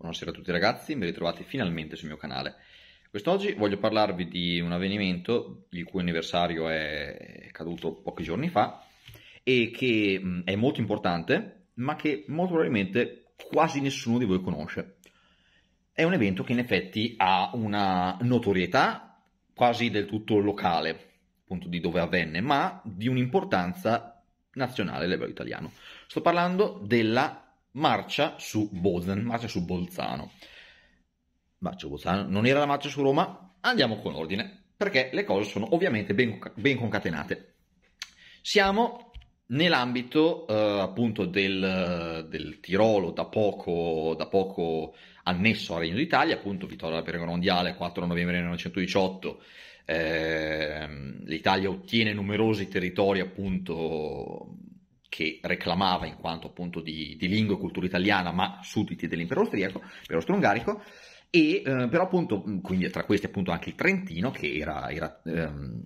Buonasera a tutti ragazzi, ben ritrovati finalmente sul mio canale. Quest'oggi voglio parlarvi di un avvenimento il cui anniversario è caduto pochi giorni fa e che mm, è molto importante, ma che molto probabilmente quasi nessuno di voi conosce. È un evento che in effetti ha una notorietà quasi del tutto locale, appunto di dove avvenne, ma di un'importanza nazionale a livello italiano. Sto parlando della marcia su Bozen, marcia su Bolzano. Marcia su Bolzano, non era la marcia su Roma? Andiamo con ordine, perché le cose sono ovviamente ben, ben concatenate. Siamo nell'ambito eh, appunto del, del Tirolo da poco, da poco, annesso al Regno d'Italia, appunto vittoria della Prima Mondiale 4 novembre 1918, eh, l'Italia ottiene numerosi territori appunto che reclamava in quanto appunto di, di lingua e cultura italiana, ma sudditi dell'impero austriaco, impero austro-ungarico, e eh, però appunto, mm, quindi tra questi appunto anche il Trentino, che era, era ehm,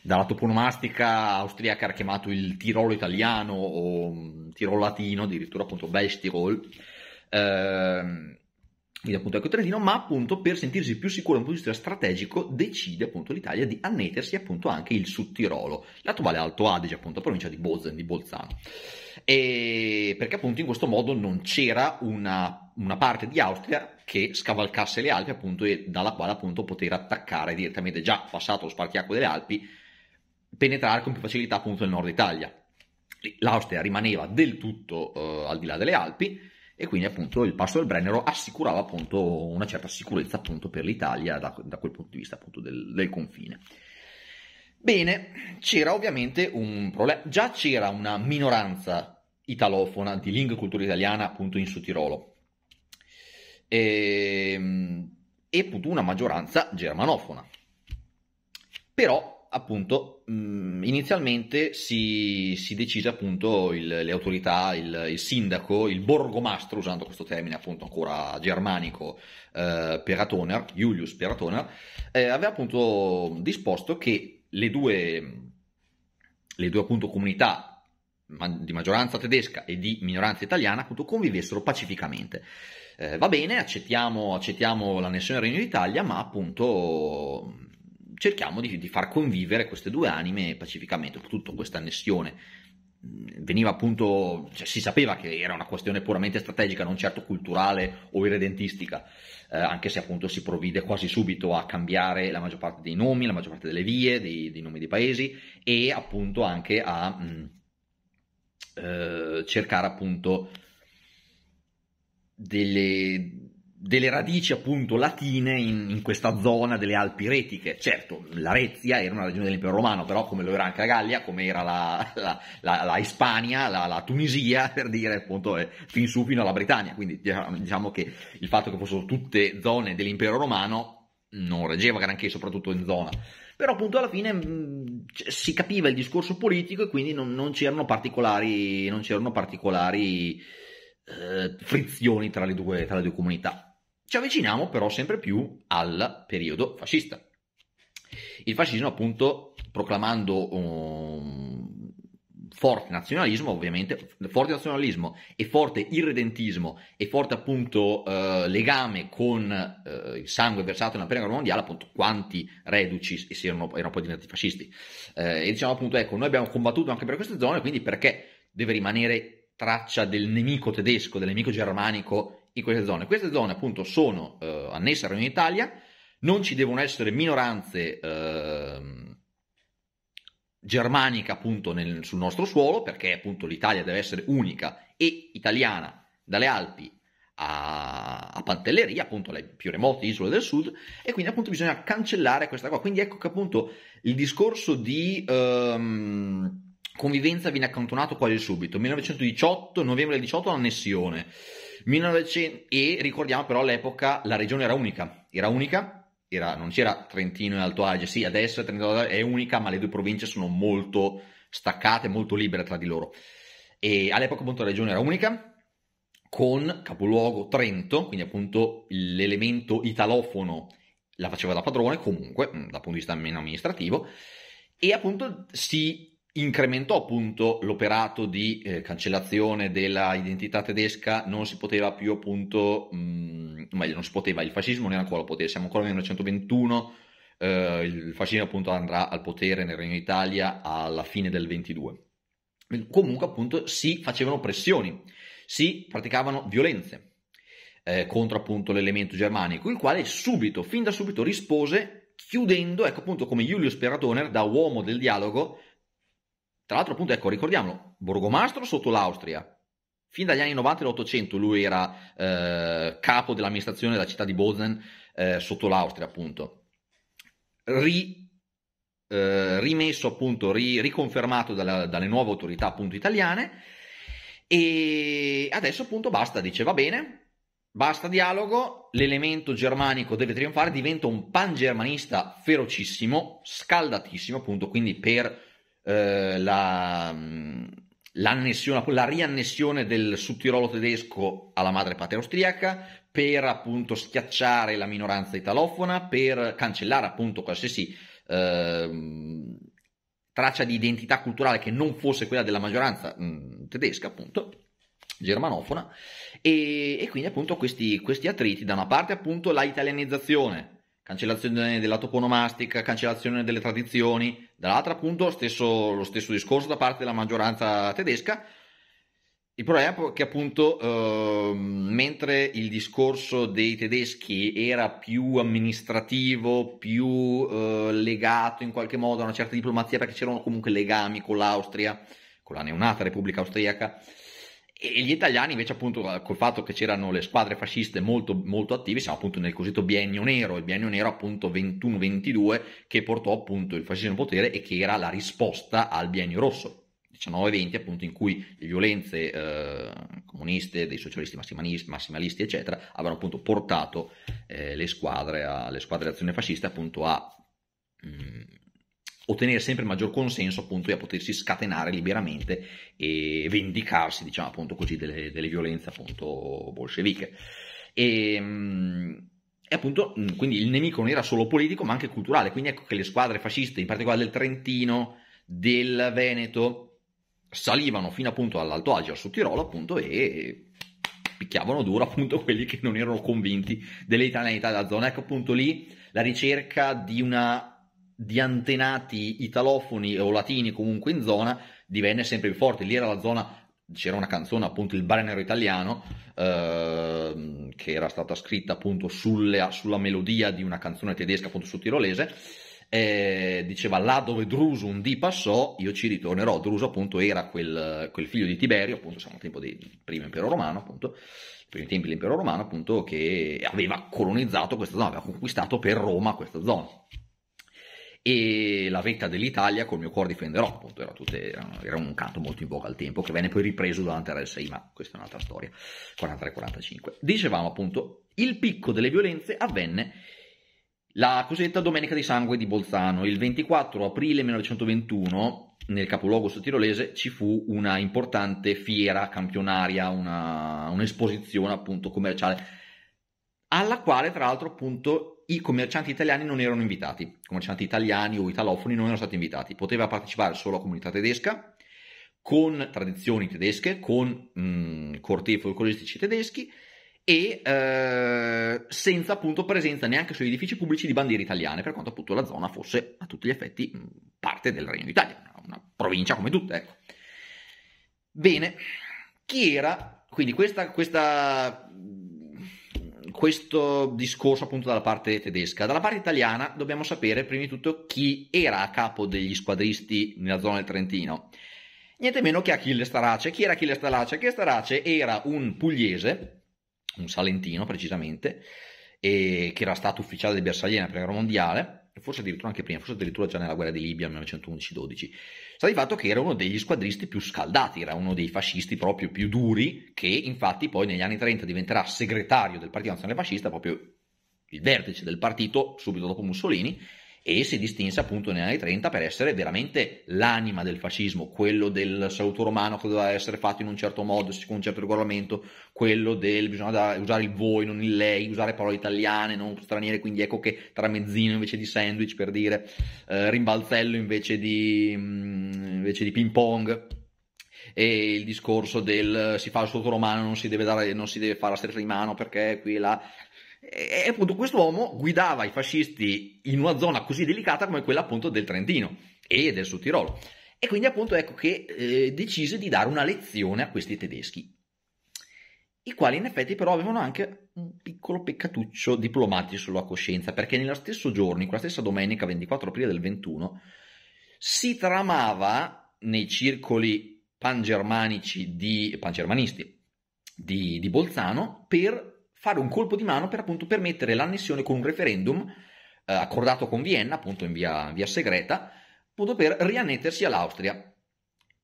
dalla toponomastica austriaca era chiamato il Tirolo italiano o mm, Tirol latino, addirittura appunto West Tirol, ehm, quindi appunto ecco Trentino, ma appunto per sentirsi più sicuro da un punto di vista strategico decide appunto l'Italia di annettersi appunto anche il Sud Tirolo, l'attuale Alto Adige, appunto provincia di Bozen, di Bolzano. E perché appunto in questo modo non c'era una, una parte di Austria che scavalcasse le Alpi appunto e dalla quale appunto poter attaccare direttamente già passato lo spartiacque delle Alpi, penetrare con più facilità appunto nel nord Italia. L'Austria rimaneva del tutto eh, al di là delle Alpi, e quindi appunto il passo del Brennero assicurava appunto una certa sicurezza appunto per l'Italia da, da quel punto di vista appunto del, del confine. Bene, c'era ovviamente un problema, già c'era una minoranza italofona di lingua e cultura italiana appunto in Sudtirolo e, ehm, e appunto una maggioranza germanofona. Però appunto mh, mm, inizialmente si, si, decise appunto il, le autorità, il, il, sindaco, il borgomastro, usando questo termine appunto ancora germanico, eh, Peratoner, Julius Peratoner, eh, aveva appunto disposto che le due, le due appunto comunità di maggioranza tedesca e di minoranza italiana appunto convivessero pacificamente. Eh, va bene, accettiamo, accettiamo l'annessione del Regno d'Italia, ma appunto cerchiamo di, di far convivere queste due anime pacificamente, tutto questa annessione mm, veniva appunto, cioè, si sapeva che era una questione puramente strategica, non certo culturale o irredentistica, eh, anche se appunto si provvide quasi subito a cambiare la maggior parte dei nomi, la maggior parte delle vie, dei, dei nomi dei paesi e appunto anche a mh, mm, eh, cercare appunto delle, delle radici appunto latine in, in, questa zona delle Alpi Retiche. Certo, l'Arezia era una regione dell'impero romano, però come lo era anche la Gallia, come era la, la, la, la Ispania, la, Tunisia, per dire appunto eh, fin su fino alla Britannia. Quindi diciamo che il fatto che fossero tutte zone dell'impero romano non reggeva granché, soprattutto in zona. Però appunto alla fine mh, mm, si capiva il discorso politico e quindi non, non c'erano particolari, non c'erano particolari eh, frizioni tra le due, tra le due comunità. Ci avviciniamo però sempre più al periodo fascista. Il fascismo, appunto, proclamando um, forte nazionalismo, ovviamente, forte nazionalismo e forte irredentismo e forte, appunto, eh, legame con eh, il sangue versato nella prima guerra mondiale, appunto, quanti reduci erano, erano poi diventati fascisti. Eh, e diciamo, appunto, ecco, noi abbiamo combattuto anche per queste zone, quindi perché deve rimanere traccia del nemico tedesco, del nemico germanico in queste zone. Queste zone appunto sono eh, annesse al Regno d'Italia, non ci devono essere minoranze eh, germaniche appunto nel, sul nostro suolo perché appunto l'Italia deve essere unica e italiana dalle Alpi a, a Pantelleria, appunto le più remote isole del sud, e quindi appunto bisogna cancellare questa cosa. Quindi ecco che appunto il discorso di ehm, convivenza viene accantonato quasi subito. 1918, novembre 18, l'annessione. 1900... E ricordiamo però all'epoca la regione era unica, era unica, era... non c'era Trentino e Alto Adige, sì adesso è Trentino è unica, ma le due province sono molto staccate, molto libere tra di loro. E all'epoca appunto la regione era unica, con capoluogo Trento, quindi appunto l'elemento italofono la faceva da padrone comunque, dal punto di vista meno amministrativo, e appunto si incrementò appunto l'operato di eh, cancellazione dell'identità tedesca, non si poteva più appunto, mh, mm, meglio, non si poteva, il fascismo non era ancora al potere, siamo ancora nel 1921, eh, il fascismo appunto andrà al potere nel Regno d'Italia alla fine del 22. Comunque appunto si facevano pressioni, si praticavano violenze eh, contro appunto l'elemento germanico, il quale subito, fin da subito rispose chiudendo, ecco appunto come Julius Peratoner da uomo del dialogo, tra l'altro, appunto, ecco, ricordiamolo, borgomastro sotto l'Austria. Fin dagli anni 90 e 800 lui era eh, capo dell'amministrazione della città di Bozen eh, sotto l'Austria, appunto. Ri, eh, rimesso, appunto, ri, riconfermato dalla, dalle nuove autorità, appunto, italiane. E adesso, appunto, basta, dice, va bene, basta dialogo, l'elemento germanico deve trionfare, diventa un pangermanista ferocissimo, scaldatissimo, appunto, quindi per eh, la, mm, la riannessione del Sudtirolo tedesco alla madre patria austriaca, per appunto schiacciare la minoranza italofona, per cancellare appunto qualsiasi eh, traccia di identità culturale che non fosse quella della maggioranza mh, mm, tedesca, appunto germanofona e, e quindi appunto questi, questi, attriti da una parte appunto la italianizzazione cancellazione della toponomastica, cancellazione delle tradizioni, dall'altra appunto stesso, lo stesso discorso da parte della maggioranza tedesca. Il problema è che appunto eh, mentre il discorso dei tedeschi era più amministrativo, più eh, legato in qualche modo a una certa diplomazia perché c'erano comunque legami con l'Austria, con la neonata Repubblica Austriaca, e gli italiani invece appunto eh, col fatto che c'erano le squadre fasciste molto, molto attive, siamo appunto nel cosiddetto biennio nero, il biennio nero appunto 21-22 che portò appunto il fascismo al potere e che era la risposta al biennio rosso, 19-20 appunto in cui le violenze eh, comuniste, dei socialisti massimalisti eccetera avevano appunto portato eh, le squadre, a, le squadre d'azione fascista appunto a... Mh, mm, ottenere sempre maggior consenso appunto e a potersi scatenare liberamente e vendicarsi diciamo appunto così delle, delle violenze appunto bolsceviche e, ehm, e, appunto quindi il nemico non era solo politico ma anche culturale quindi ecco che le squadre fasciste in particolare del Trentino del Veneto salivano fino appunto all'Alto Adige al Sud Tirolo appunto e picchiavano duro appunto quelli che non erano convinti dell'italianità della zona ecco appunto lì la ricerca di una di antenati italofoni o latini comunque in zona divenne sempre più forte. Lì era la zona c'era una canzone appunto il Brennero italiano eh, che era stata scritta appunto sulle, sulla melodia di una canzone tedesca appunto su tirolese eh, diceva là dove Druso un dì passò io ci ritornerò Druso appunto era quel, quel figlio di Tiberio appunto siamo al tempo del primo impero romano appunto i primi tempi dell'impero romano appunto che aveva colonizzato questa zona aveva conquistato per Roma questa zona e la vetta dell'Italia col mio cuore difenderò, appunto era, tutte, era, un canto molto in voga al tempo che venne poi ripreso durante la RSI, ma questa è un'altra storia, 43-45. Dicevamo appunto, il picco delle violenze avvenne la cosiddetta Domenica di Sangue di Bolzano, il 24 aprile 1921 nel capoluogo sottirolese ci fu una importante fiera campionaria, una, un'esposizione appunto commerciale, alla quale tra l'altro appunto i commercianti italiani non erano invitati, i commercianti italiani o italofoni non erano stati invitati, poteva partecipare solo la comunità tedesca, con tradizioni tedesche, con mm, cortei folcloristici tedeschi e eh, senza appunto presenza neanche sugli edifici pubblici di bandiere italiane, per quanto appunto la zona fosse a tutti gli effetti mm, parte del Regno d'Italia, una, una provincia come tutte, ecco. Bene, chi era? Quindi questa, questa questo discorso appunto dalla parte tedesca. Dalla parte italiana dobbiamo sapere prima di tutto chi era a capo degli squadristi nella zona del Trentino. Niente meno che Achille Starace. Chi era Achille Starace? Achille Starace era un pugliese, un salentino precisamente, e che era stato ufficiale del Bersaglieri nella prima guerra mondiale, forse addirittura anche prima, forse addirittura già nella guerra di Libia 1911-12, sta di fatto che era uno degli squadristi più scaldati, era uno dei fascisti proprio più duri, che infatti poi negli anni 30 diventerà segretario del Partito Nazionale Fascista, proprio il vertice del partito subito dopo Mussolini, e si distinse appunto negli anni 30 per essere veramente l'anima del fascismo, quello del saluto romano che doveva essere fatto in un certo modo, con un certo regolamento, quello del bisogna usare il voi, non il lei, usare parole italiane, non straniere, quindi ecco che tramezzino invece di sandwich per dire, eh, rimbalzello invece di, mm, invece di ping pong e il discorso del eh, si fa il saluto romano, non si deve, dare, non si deve fare la stretta di mano perché qui e là. E, e appunto quest'uomo guidava i fascisti in una zona così delicata come quella appunto del Trentino e del Sud Tirolo. E quindi appunto ecco che eh, decise di dare una lezione a questi tedeschi, i quali in effetti però avevano anche un piccolo peccatuccio diplomatico sulla coscienza, perché nello stesso giorno, in quella stessa domenica 24 aprile del 21, si tramava nei circoli pangermanici di, pangermanisti di, di Bolzano per fare un colpo di mano per appunto permettere l'annessione con un referendum eh, accordato con Vienna, appunto in via, via segreta, appunto per riannettersi all'Austria.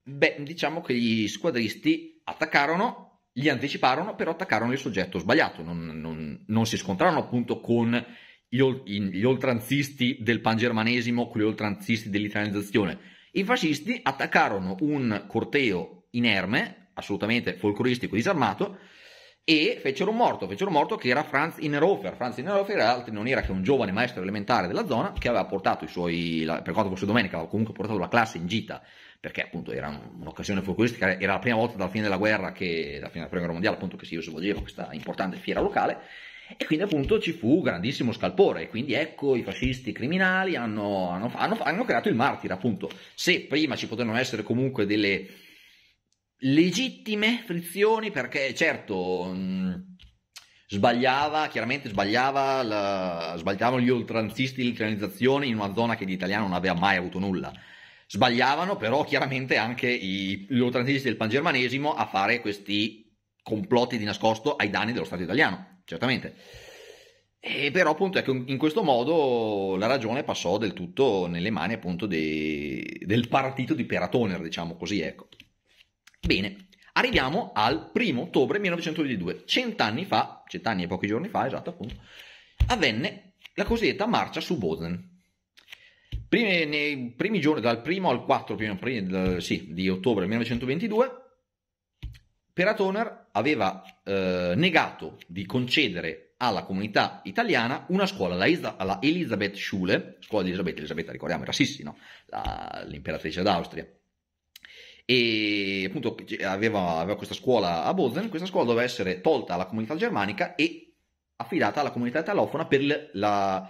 Beh, diciamo che gli squadristi attaccarono li anticiparono, però attaccarono il soggetto sbagliato, non, non, non si scontrarono appunto con gli, ol, gli, oltranzisti del pangermanesimo, con gli oltranzisti dell'italianizzazione. I fascisti attaccarono un corteo inerme, assolutamente folcloristico, disarmato, e fecero un morto, fecero un morto che era Franz Innerhofer. Franz Innerhofer altri non era che un giovane maestro elementare della zona che aveva portato i suoi, per quanto fosse domenica, aveva comunque portato la classe in gita, perché appunto era un'occasione folcloristica, era la prima volta dalla fine della guerra, che, dalla fine della prima guerra mondiale appunto che si svolgeva questa importante fiera locale, e quindi appunto ci fu grandissimo scalpore, e quindi ecco i fascisti criminali hanno, hanno, hanno, hanno creato il martire appunto, se prima ci potevano essere comunque delle legittime frizioni perché certo mh, mm, sbagliava, chiaramente sbagliava, la, sbagliavano gli oltranzisti l'italianizzazione in una zona che di italiano non aveva mai avuto nulla. Sbagliavano però chiaramente anche i, gli oltranzisti del pangermanesimo a fare questi complotti di nascosto ai danni dello Stato italiano, certamente. E però appunto ecco, in questo modo la ragione passò del tutto nelle mani appunto dei, del partito di Peratoner, diciamo così, ecco. Bene, arriviamo al primo ottobre 1922, cent'anni fa, cent'anni e pochi giorni fa, esatto appunto, avvenne la cosiddetta marcia su Boden. Prime, nei primi giorni, dal primo al 4 primo, primo, sì, di ottobre 1922, Peratoner aveva eh, negato di concedere alla comunità italiana una scuola alla, Elisabeth Schule, scuola di Elisabetta, Elisabetta ricordiamo era Sissi, no? la, l'imperatrice d'Austria, e appunto aveva, aveva questa scuola a Bozen, questa scuola doveva essere tolta alla comunità germanica e affidata alla comunità italofona per la,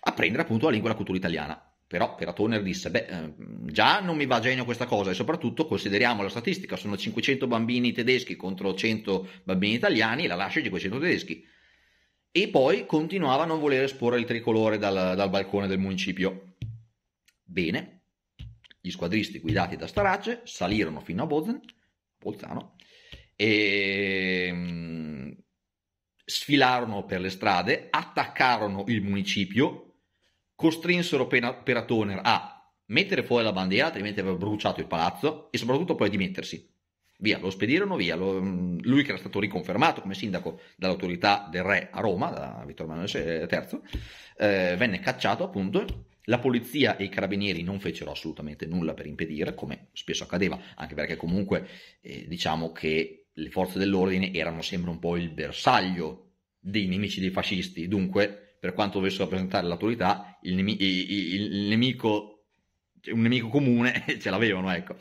apprendere appunto la lingua e la cultura italiana. Però Peratoner disse, beh, ehm, già non mi va a genio questa cosa e soprattutto consideriamo la statistica, sono 500 bambini tedeschi contro 100 bambini italiani, la lascia 500 tedeschi. E poi continuava a non voler esporre il tricolore dal, dal balcone del municipio. Bene, gli squadristi guidati da Starace salirono fino a Bozen, Bolzano, e mm, sfilarono per le strade, attaccarono il municipio, costrinsero Peratoner a mettere fuori la bandiera, altrimenti aveva bruciato il palazzo, e soprattutto poi a dimettersi. Via, lo spedirono via. Lo, mm, lui che era stato riconfermato come sindaco dall'autorità del re a Roma, da Vittorio Emanuele III, eh, venne cacciato appunto la polizia e i carabinieri non fecero assolutamente nulla per impedire, come spesso accadeva, anche perché comunque eh, diciamo che le forze dell'ordine erano sempre un po' il bersaglio dei nemici dei fascisti, dunque per quanto dovessero rappresentare l'autorità, il, nemi- il, il nemico, cioè, un nemico comune ce l'avevano, ecco.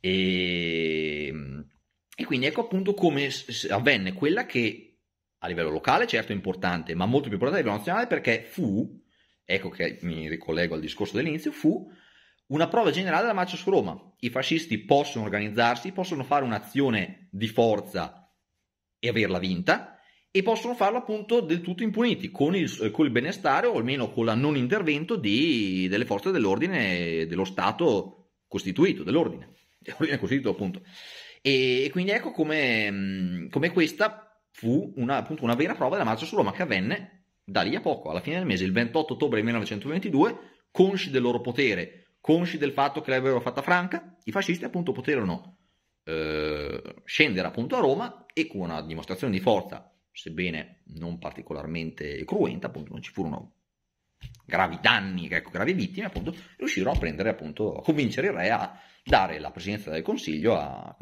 E, ehm, e quindi ecco appunto come avvenne quella che a livello locale certo è importante, ma molto più importante a livello nazionale perché fu ecco che mi ricollego al discorso dell'inizio, fu una prova generale della marcia su Roma. I fascisti possono organizzarsi, possono fare un'azione di forza e averla vinta e possono farlo appunto del tutto impuniti, con il, con il benestare o almeno con la non intervento di, delle forze dell'ordine, dello Stato costituito, dell'ordine, dell'ordine costituito appunto. E, e quindi ecco come, come questa fu una, appunto, una vera prova della marcia su Roma che avvenne da lì a poco, alla fine del mese, il 28 ottobre 1922, consci del loro potere, consci del fatto che l'avevano fatta franca, i fascisti appunto poterono eh, scendere appunto a Roma e con una dimostrazione di forza, sebbene non particolarmente cruenta, appunto non ci furono gravi danni, ecco, gravi vittime, appunto, riuscirono a prendere appunto, a convincere il re a dare la presidenza del Consiglio, a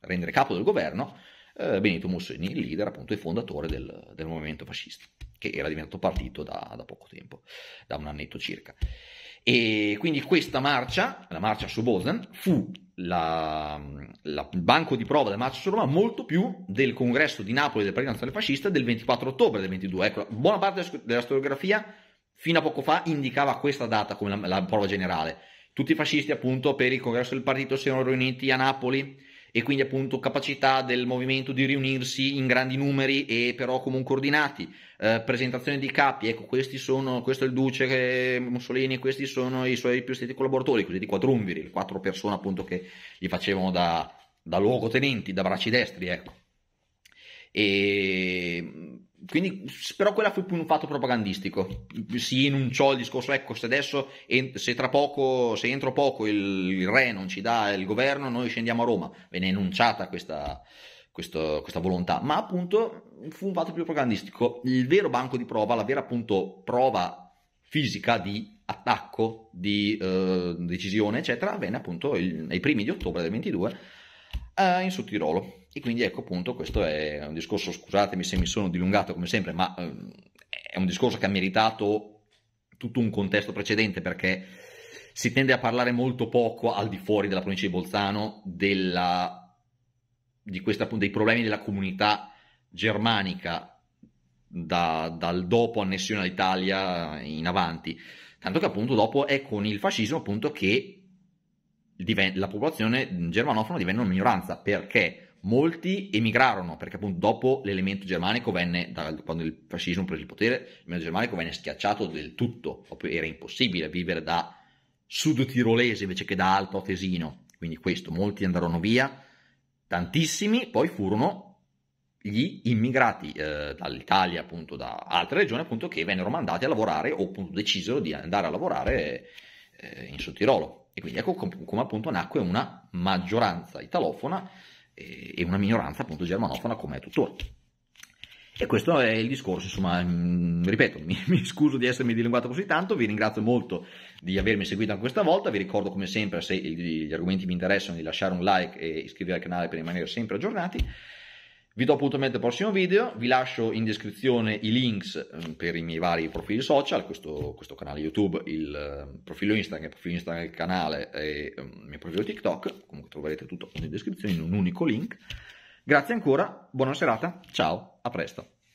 rendere capo del governo eh, Benito Mussolini, il leader appunto e fondatore del, del, movimento fascista, che era diventato partito da, da poco tempo, da un annetto circa. E quindi questa marcia, la marcia su Bosnia, fu il banco di prova della marcia su Roma molto più del congresso di Napoli del Partito Nazionale Fascista del 24 ottobre del 22. Ecco, buona parte della storiografia fino a poco fa indicava questa data come la, la prova generale. Tutti i fascisti appunto per il congresso del partito si erano riuniti a Napoli e quindi appunto capacità del movimento di riunirsi in grandi numeri e però comunque ordinati, eh, presentazione di capi, ecco questi sono, questo è il duce che Mussolini, questi sono i suoi più stretti collaboratori, così di quadrumviri, le quattro persone appunto che gli facevano da, da luogotenenti, da bracci destri, ecco. E quindi, però quella fu un fatto propagandistico. Si enunciò il discorso, ecco, se adesso, se tra poco, se entro poco il, il re non ci dà il governo, noi scendiamo a Roma. Venne enunciata questa, questo, questa volontà, ma appunto fu un fatto propagandistico. Il vero banco di prova, la vera appunto prova fisica di attacco, di eh, decisione, eccetera, avvenne appunto il, nei primi di ottobre del 22 eh, in Sud Tirolo. E quindi ecco appunto questo è un discorso, scusatemi se mi sono dilungato come sempre, ma ehm, è un discorso che ha meritato tutto un contesto precedente perché si tende a parlare molto poco al di fuori della provincia di Bolzano della, di questa, dei problemi della comunità germanica da, dal dopo annessione all'Italia in avanti. Tanto che appunto dopo è con il fascismo appunto che la popolazione germanofona divenne una minoranza perché Molti emigrarono perché appunto dopo l'elemento germanico venne, da, quando il fascismo prese il potere, l'elemento germanico venne schiacciato del tutto, era impossibile vivere da sud tirolese invece che da alto tesino, quindi questo, molti andarono via, tantissimi poi furono gli immigrati eh, dall'Italia, appunto da altre regioni, appunto che vennero mandati a lavorare o appunto decisero di andare a lavorare eh, in Sud Tirolo. E quindi ecco come com- com- appunto nacque una maggioranza italofona e una minoranza appunto germanofona come è tuttora. E questo è il discorso, insomma, mm, ripeto, mi, mi, scuso di essermi dilinguato così tanto, vi ringrazio molto di avermi seguito anche questa volta, vi ricordo come sempre se gli argomenti vi interessano di lasciare un like e iscrivervi al canale per rimanere sempre aggiornati. Vi do appuntamento al prossimo video, vi lascio in descrizione i links ehm, per i miei vari profili social, questo, questo canale YouTube, il ehm, profilo Instagram, il profilo Instagram del canale e ehm, il mio profilo TikTok, comunque troverete tutto in descrizione in un unico link. Grazie ancora, buona serata, ciao, a presto.